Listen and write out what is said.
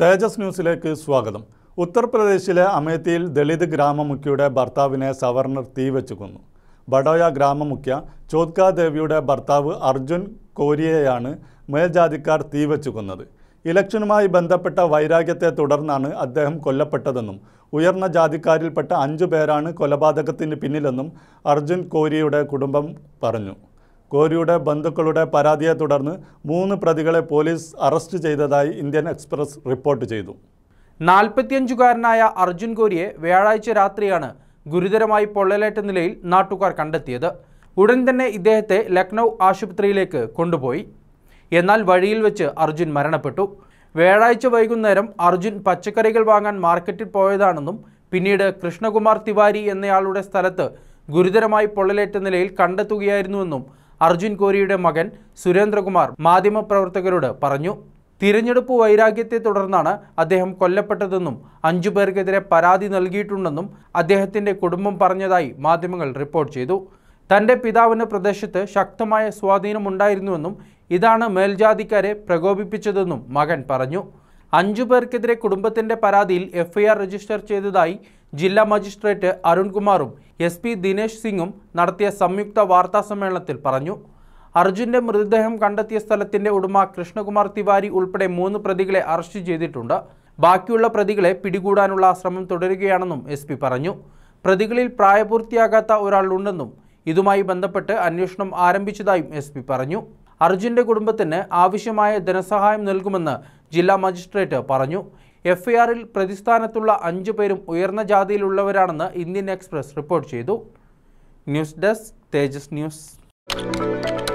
തേജസ് ന്യൂസിലേക്ക് സ്വാഗതം ഉത്തർപ്രദേശിലെ അമേത്തിയിൽ ദളിത് ഗ്രാമമുഖ്യയുടെ ഭർത്താവിനെ സവർണർ തീവച്ചു കൊന്നു ബഡോയ ഗ്രാമമുഖ്യ ചോദ്കാ ദേവിയുടെ ഭർത്താവ് അർജുൻ കോരിയയാണ് മേൽജാതിക്കാർ തീവച്ചു കൊന്നത് ഇലക്ഷനുമായി ബന്ധപ്പെട്ട വൈരാഗ്യത്തെ തുടർന്നാണ് അദ്ദേഹം കൊല്ലപ്പെട്ടതെന്നും ഉയർന്ന ജാതിക്കാരിൽപ്പെട്ട അഞ്ചു പേരാണ് കൊലപാതകത്തിന് പിന്നിലെന്നും അർജുൻ കോരിയുടെ കുടുംബം പറഞ്ഞു ഗോരിയുടെ ബന്ധുക്കളുടെ പരാതിയെ തുടർന്ന് മൂന്ന് പ്രതികളെ പോലീസ് അറസ്റ്റ് ചെയ്തതായി ഇന്ത്യൻ എക്സ്പ്രസ് റിപ്പോർട്ട് ചെയ്തു നാൽപ്പത്തിയഞ്ചുകാരനായ അർജുൻ ഗോരിയെ വ്യാഴാഴ്ച രാത്രിയാണ് ഗുരുതരമായി പൊള്ളലേറ്റ നിലയിൽ നാട്ടുകാർ കണ്ടെത്തിയത് ഉടൻ തന്നെ ഇദ്ദേഹത്തെ ലക്നൗ ആശുപത്രിയിലേക്ക് കൊണ്ടുപോയി എന്നാൽ വഴിയിൽ വെച്ച് അർജുൻ മരണപ്പെട്ടു വ്യാഴാഴ്ച വൈകുന്നേരം അർജുൻ പച്ചക്കറികൾ വാങ്ങാൻ മാർക്കറ്റിൽ പോയതാണെന്നും പിന്നീട് കൃഷ്ണകുമാർ തിവാരി എന്നയാളുടെ സ്ഥലത്ത് ഗുരുതരമായി പൊള്ളലേറ്റ നിലയിൽ കണ്ടെത്തുകയായിരുന്നുവെന്നും അർജുൻ കോരിയുടെ മകൻ സുരേന്ദ്രകുമാർ മാധ്യമപ്രവർത്തകരോട് പറഞ്ഞു തിരഞ്ഞെടുപ്പ് വൈരാഗ്യത്തെ തുടർന്നാണ് അദ്ദേഹം കൊല്ലപ്പെട്ടതെന്നും അഞ്ചു പേർക്കെതിരെ പരാതി നൽകിയിട്ടുണ്ടെന്നും അദ്ദേഹത്തിൻ്റെ കുടുംബം പറഞ്ഞതായി മാധ്യമങ്ങൾ റിപ്പോർട്ട് ചെയ്തു തൻ്റെ പിതാവിന് പ്രദേശത്ത് ശക്തമായ സ്വാധീനമുണ്ടായിരുന്നുവെന്നും ഇതാണ് മേൽജാതിക്കാരെ പ്രകോപിപ്പിച്ചതെന്നും മകൻ പറഞ്ഞു അഞ്ചു പേർക്കെതിരെ കുടുംബത്തിന്റെ പരാതിയിൽ എഫ്ഐആർ രജിസ്റ്റർ ചെയ്തതായി ജില്ലാ മജിസ്ട്രേറ്റ് അരുൺകുമാറും എസ് പി ദിനേശ് സിംഗും നടത്തിയ സംയുക്ത വാർത്താസമ്മേളനത്തിൽ പറഞ്ഞു അർജുന്റെ മൃതദേഹം കണ്ടെത്തിയ സ്ഥലത്തിന്റെ ഉടമ കൃഷ്ണകുമാർ തിവാരി ഉൾപ്പെടെ മൂന്ന് പ്രതികളെ അറസ്റ്റ് ചെയ്തിട്ടുണ്ട് ബാക്കിയുള്ള പ്രതികളെ പിടികൂടാനുള്ള ശ്രമം തുടരുകയാണെന്നും എസ് പറഞ്ഞു പ്രതികളിൽ പ്രായപൂർത്തിയാകാത്ത ഒരാളുണ്ടെന്നും ഇതുമായി ബന്ധപ്പെട്ട് അന്വേഷണം ആരംഭിച്ചതായും എസ് പറഞ്ഞു അർജുന്റെ കുടുംബത്തിന് ആവശ്യമായ ധനസഹായം നൽകുമെന്ന് ജില്ലാ മജിസ്ട്രേറ്റ് പറഞ്ഞു എഫ്ഐആറിൽ പ്രതിസ്ഥാനത്തുള്ള അഞ്ചു പേരും ഉയർന്ന ജാതിയിലുള്ളവരാണെന്ന് ഇന്ത്യൻ എക്സ്പ്രസ് റിപ്പോർട്ട് ചെയ്തു ന്യൂസ് ഡെസ്ക് തേജസ് ന്യൂസ്